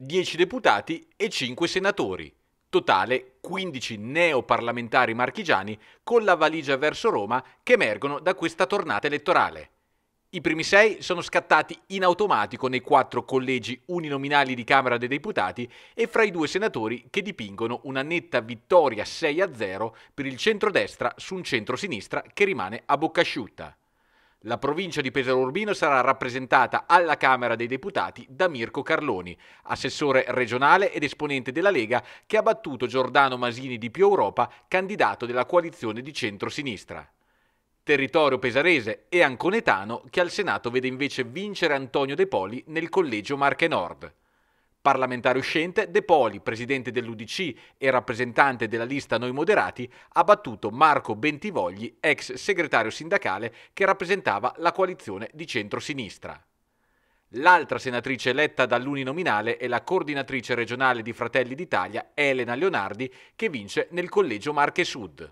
10 deputati e 5 senatori. Totale 15 neoparlamentari marchigiani con la valigia verso Roma che emergono da questa tornata elettorale. I primi sei sono scattati in automatico nei quattro collegi uninominali di Camera dei Deputati e fra i due senatori che dipingono una netta vittoria 6 a 0 per il centrodestra su un centro sinistra che rimane a bocca asciutta. La provincia di Pesaro Urbino sarà rappresentata alla Camera dei Deputati da Mirko Carloni, assessore regionale ed esponente della Lega che ha battuto Giordano Masini di Più Europa, candidato della coalizione di centro-sinistra. Territorio pesarese e anconetano che al Senato vede invece vincere Antonio De Poli nel collegio Marche Nord parlamentare uscente, De Poli, presidente dell'UDC e rappresentante della lista Noi Moderati, ha battuto Marco Bentivogli, ex segretario sindacale che rappresentava la coalizione di centrosinistra. L'altra senatrice eletta dall'uninominale è la coordinatrice regionale di Fratelli d'Italia, Elena Leonardi, che vince nel collegio Marche Sud.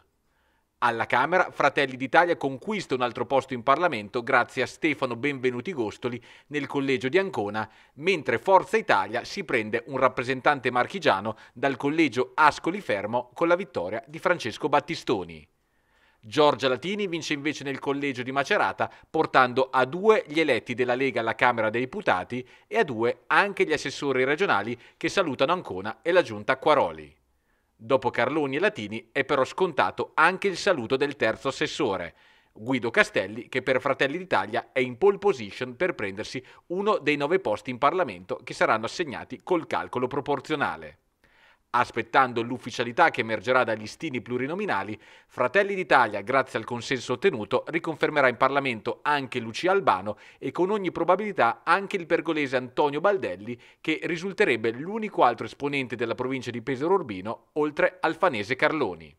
Alla Camera, Fratelli d'Italia conquista un altro posto in Parlamento grazie a Stefano Benvenuti Gostoli nel collegio di Ancona, mentre Forza Italia si prende un rappresentante marchigiano dal collegio Ascoli Fermo con la vittoria di Francesco Battistoni. Giorgia Latini vince invece nel collegio di Macerata, portando a due gli eletti della Lega alla Camera dei Deputati e a due anche gli assessori regionali che salutano Ancona e la giunta Quaroli. Dopo Carloni e Latini è però scontato anche il saluto del terzo assessore, Guido Castelli, che per Fratelli d'Italia è in pole position per prendersi uno dei nove posti in Parlamento che saranno assegnati col calcolo proporzionale. Aspettando l'ufficialità che emergerà dagli listini plurinominali, Fratelli d'Italia, grazie al consenso ottenuto, riconfermerà in Parlamento anche Lucia Albano e con ogni probabilità anche il pergolese Antonio Baldelli, che risulterebbe l'unico altro esponente della provincia di Pesaro Urbino, oltre al fanese Carloni.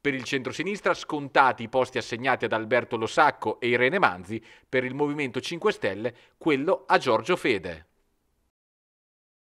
Per il centrosinistra scontati i posti assegnati ad Alberto Losacco e Irene Manzi, per il Movimento 5 Stelle quello a Giorgio Fede.